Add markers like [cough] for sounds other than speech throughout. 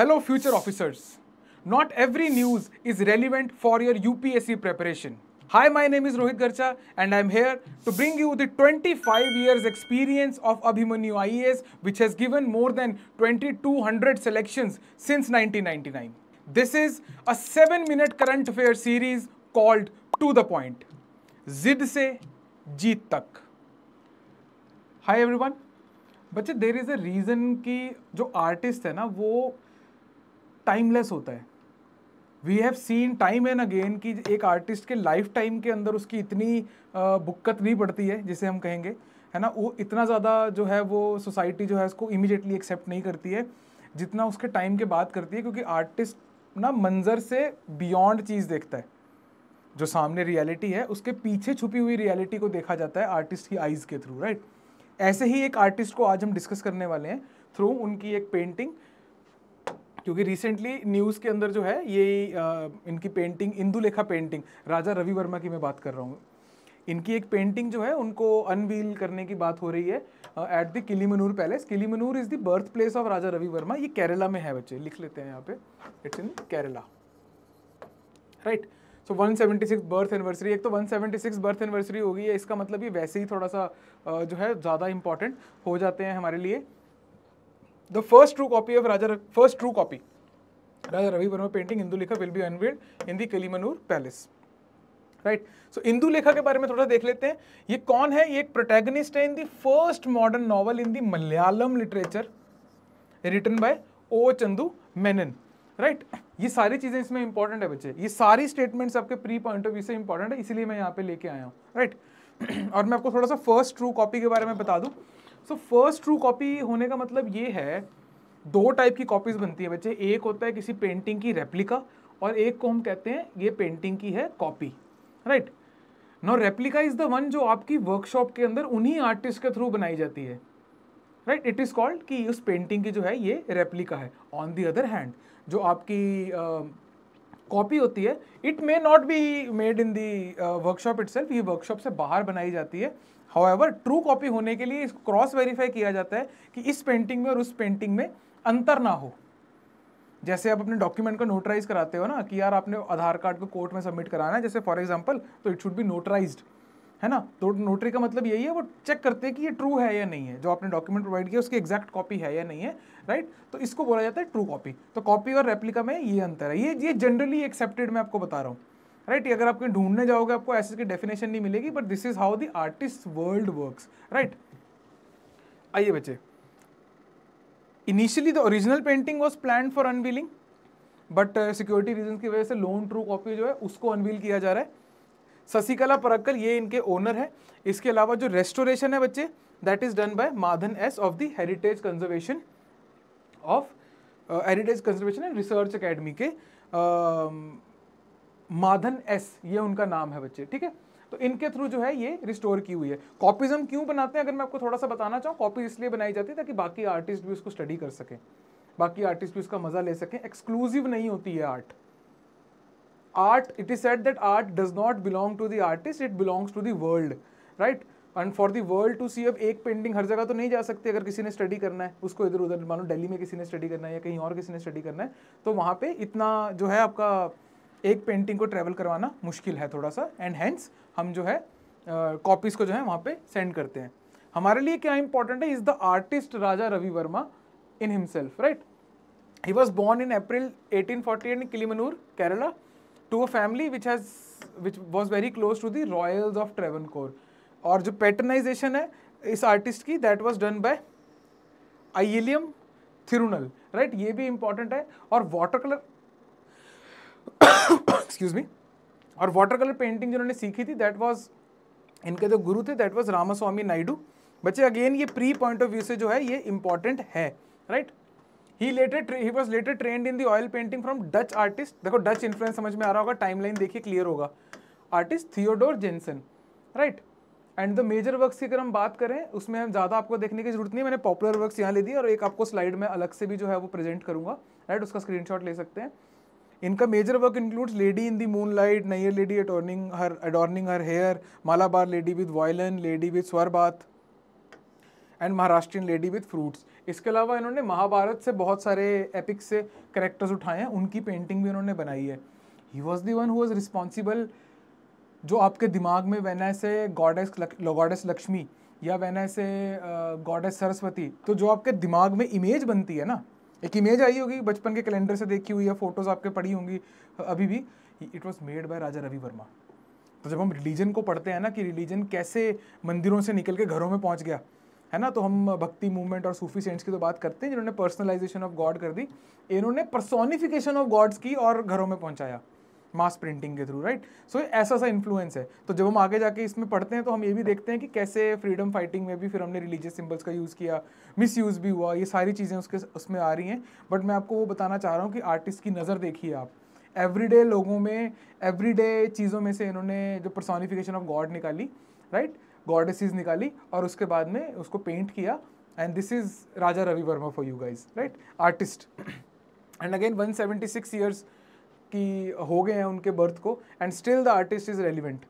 Hello future officers not every news is relevant for your U P S C preparation hi my name is Rohit Garcha and I am here to bring you the twenty five years experience of Abhimanyu I S which has given more than twenty two hundred selection since nineteen ninety nine this is a seven minute current affair series called to the point जिद से जीत तक high every one बच्चे there is a reason की जो artist है ना वो timeless होता है we have seen time and again कि एक आर्टिस्ट के लाइफ टाइम के अंदर उसकी इतनी बुक्कत नहीं पड़ती है जिसे हम कहेंगे है ना वो इतना ज़्यादा जो है वो सोसाइटी जो है उसको इमिजिएटली एक्सेप्ट नहीं करती है जितना उसके टाइम के बाद करती है क्योंकि आर्टिस्ट ना मंजर से बियॉन्ड चीज़ देखता है जो सामने रियलिटी है उसके पीछे छुपी हुई रियलिटी को देखा जाता है आर्टिस्ट की आइज़ के थ्रू राइट ऐसे ही एक आर्टिस्ट को आज हम डिस्कस करने वाले हैं थ्रू उनकी एक पेंटिंग क्योंकि रिसेंटली न्यूज़ के अंदर जो है ये इनकी पेंटिंग इंदुलेखा पेंटिंग राजा रवि वर्मा की मैं बात कर रहा हूँ इनकी एक पेंटिंग जो है उनको अनवील करने की बात हो रही है at the Kilimanoor palace Kilimanoor is the birth place of Raja Ravi Varma ये केरला में है बच्चे लिख लेते हैं यहाँ पे it's in Kerala right so one six birth anniversary एक तो one seventy six birth anniversary हो गई है इसका मतलब ये वैसे ही थोड़ा सा जो है ज़्यादा इंपॉर्टेंट हो जाते हैं हमारे लिए The first true copy of Raja first true copy Raja Ravi Verma painting Indulekha will be unveiled in the Kalimanur palace right so Indulekha के बारे में थोड़ा देख लेते हैं ये कौन है ये एक प्रोटैगनिस्ट है in the first modern novel in the Malayalam literature written by O Chandu Menon right ये सारी चीज़ें इसमें इंपॉर्टेंट है बच्चे ये सारी स्टेटमेंट्स आपके प्री पॉइंट ऑफ व्यू से इंपॉर्टेंट है इसीलिए मैं यहाँ पे लेके आया हूँ राइट और मैं आपको थोड़ा सा फर्स्ट ट्रू कॉपी के बारे में बता दूँ सो फर्स्ट ट्रू कॉपी होने का मतलब ये है दो टाइप की कॉपीज़ बनती है बच्चे एक होता है किसी पेंटिंग की रेप्लिका और एक को हम कहते हैं ये पेंटिंग की है copy right no replica is the one जो आपकी वर्कशॉप के अंदर उन्हीं आर्टिस्ट के थ्रू बनाई जाती है राइट इट इज़ कॉल्ड कि उस पेंटिंग की जो है ये रेप्लिका है ऑन दी अदर हैंड जो आपकी कॉपी uh, होती है it may not be made in the workshop itself ये वर्कशॉप से बाहर बनाई जाती है हाउएवर ट्रू कॉपी होने के लिए क्रॉस वेरीफाई किया जाता है कि इस पेंटिंग में और उस पेंटिंग में अंतर ना हो जैसे आप अपने डॉक्यूमेंट को नोटराइज कराते हो ना कि यार आपने आधार कार्ड को कोर्ट में सबमिट कराना है जैसे फॉर एग्जाम्पल तो इट शुड बी नोटराइज है ना तो नोटरी का मतलब यही है वो चेक करते हैं कि ये ट्रू है या नहीं है जो आपने डॉक्यूमेंट प्रोवाइड किया उसकी एग्जैक्ट कॉपी है या नहीं है राइट तो इसको बोला जाता है ट्रू कॉपी तो कॉपी और रेप्लिका में ये अंतर है ये ये जनरली एक्सेप्टेड मैं आपको बता रहा हूँ राइट right? अगर आप कहीं ढूंढने जाओगे आपको ऐसे की डेफिनेशन नहीं मिलेगी but this is how the artist world works right आइए बच्चे initially the original painting was plan for unveiling but security reason की वजह से लोन ट्रू कॉपी जो है उसको अनवील किया जा रहा है शशिकला परक्कल ये इनके ओनर है इसके अलावा जो रेस्टोरेशन है बच्चे that is done by Madhan S of the heritage conservation of heritage conservation and research academy के uh, माधन एस ये उनका नाम है बच्चे ठीक है तो इनके थ्रू जो है ये रिस्टोर की हुई है कॉपीज हम क्यों बनाते हैं अगर मैं आपको थोड़ा सा बताना चाहूँ कॉपीज इसलिए बनाई जाती है ताकि बाकी आर्टिस्ट भी उसको स्टडी कर सकें बाकी आर्टिस्ट भी उसका मजा ले सकें एक्सक्लूसिव नहीं होती है art art it is said that art does not belong to the artist it belongs to the world right and for the world to see अब एक पेंटिंग हर जगह तो नहीं जा सकती अगर किसी ने स्टडी करना है उसको इधर उधर मानो दिल्ली में किसी ने स्टडी करना है या कहीं और किसी ने स्टडी करना है तो वहाँ पे इतना जो है आपका एक पेंटिंग को ट्रैवल करवाना मुश्किल है थोड़ा सा एंड हैंस हम जो है कॉपीज़ को जो है वहाँ पे सेंड करते हैं हमारे लिए क्या इंपॉर्टेंट है is the artist Raja Ravi Varma in himself right he was born in April 1848 at Kilimanoor Kerala to a family which has which was very close to the royals of कोर और जो पैटर्नाइजेशन है इस आर्टिस्ट की that was done by Ayilyam Thirunal right ये भी important है और वाटर कलर एक्सक्यूज [coughs] मी और वाटर कलर पेंटिंग जिन्होंने सीखी थी दैट वॉज इनके जो गुरु थे दैट वॉज रामास्वामी नायडू बच्चे अगेन ये प्री पॉइंट ऑफ व्यू से जो है ये इंपॉर्टेंट है right he later he was later trained in the oil painting from Dutch artist देखो डच इन्फ्लुएंस समझ में आ रहा होगा टाइम लाइन देखिए क्लियर होगा artist Theodore Jensen right and the major works की अगर हम बात करें उसमें हम ज़्यादा आपको देखने की जरूरत नहीं मैंने पॉपुलर वर्क्स यहाँ ले दी और एक आपको स्लाइड में अलग से भी जो है वो प्रेजेंट करूंगा राइट उसका स्क्रीनशॉट ले सकते हैं इनका major work includes lady in the moonlight Nair lady adorning her adorning her hair Malabar lady with violin lady with swarbat and Maharashtrian lady with fruits इसके अलावा इन्होंने महाभारत से बहुत सारे एपिक्स से करेक्टर्स उठाए हैं उनकी पेंटिंग भी इन्होंने बनाई है he was the one who was responsible जो आपके दिमाग में वैन ऐसे गॉडेस गॉडेस लक्ष्मी या वैन ऐसे गॉडेस सरस्वती तो जो आपके दिमाग में इमेज बनती है ना एक इमेज आई होगी बचपन के कैलेंडर से देखी हुई या फोटोज़ आपके पड़ी होंगी अभी भी it was made by Raja Ravi Varma तो जब हम रिलीजन को पढ़ते हैं ना कि रिलीजन कैसे मंदिरों से निकल के घरों में पहुँच गया है ना तो हम भक्ति मूवमेंट और सूफी सेंट्स की तो बात करते हैं जिन्होंने पर्सनलाइजेशन ऑफ गॉड कर दी इन्होंने पर्सोनिफिकेशन ऑफ गॉड्स की और घरों में पहुंचाया मास प्रिंटिंग के थ्रू राइट सो ऐसा सा इन्फ्लुएंस है तो जब हम आगे जाके इसमें पढ़ते हैं तो हम ये भी देखते हैं कि कैसे फ्रीडम फाइटिंग में भी फिर हमने रिलीजियस सिंबल्स का यूज़ किया मिस यूज़ भी हुआ ये सारी चीज़ें उसके उसमें आ रही हैं बट मैं आपको वो बताना चाह रहा हूँ कि आर्टिस्ट की नज़र देखिए आप एवरीडे लोगों में एवरीडे चीज़ों में से इन्होंने जो पर्सोनिफिकेशन ऑफ गॉड निकाली राइट गॉडेसिस निकाली और उसके बाद में उसको पेंट किया and this is Raja Ravi Varma for you guys right artist and again 176 seventy six years कि हो गए हैं उनके बर्थ को and still the artist is relevant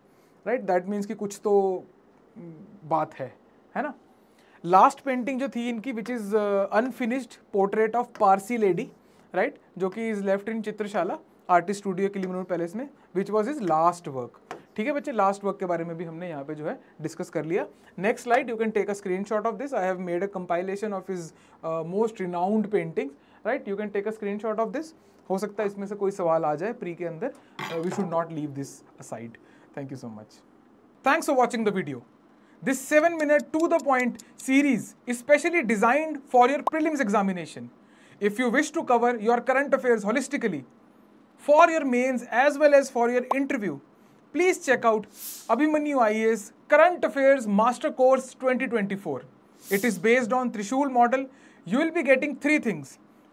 right that means कि कुछ तो हम्म, बात है है ना लास्ट पेंटिंग जो थी इनकी which is unfinished portrait of Parsi lady right जो कि is left in Chitrashala artist studio के लिए पैलेस में which was is last work ठीक है बच्चे लास्ट वर्क के बारे में भी हमने यहाँ पे जो है डिस्कस कर लिया next slide you can take a screenshot of this I have made a compilation of is most renowned paintings right you can take a screenshot of this हो सकता है इसमें से कोई सवाल आ जाए प्री के अंदर we should not leave this side thank you so much thanks for watching the video this seven minute to the point series specially designed for your prelims examination if you wish to cover your current affair holistically for your mains as well as for your interview please check out Abhimanyu I S current affair master course twenty twenty four it is based on Trishul model you will be getting three things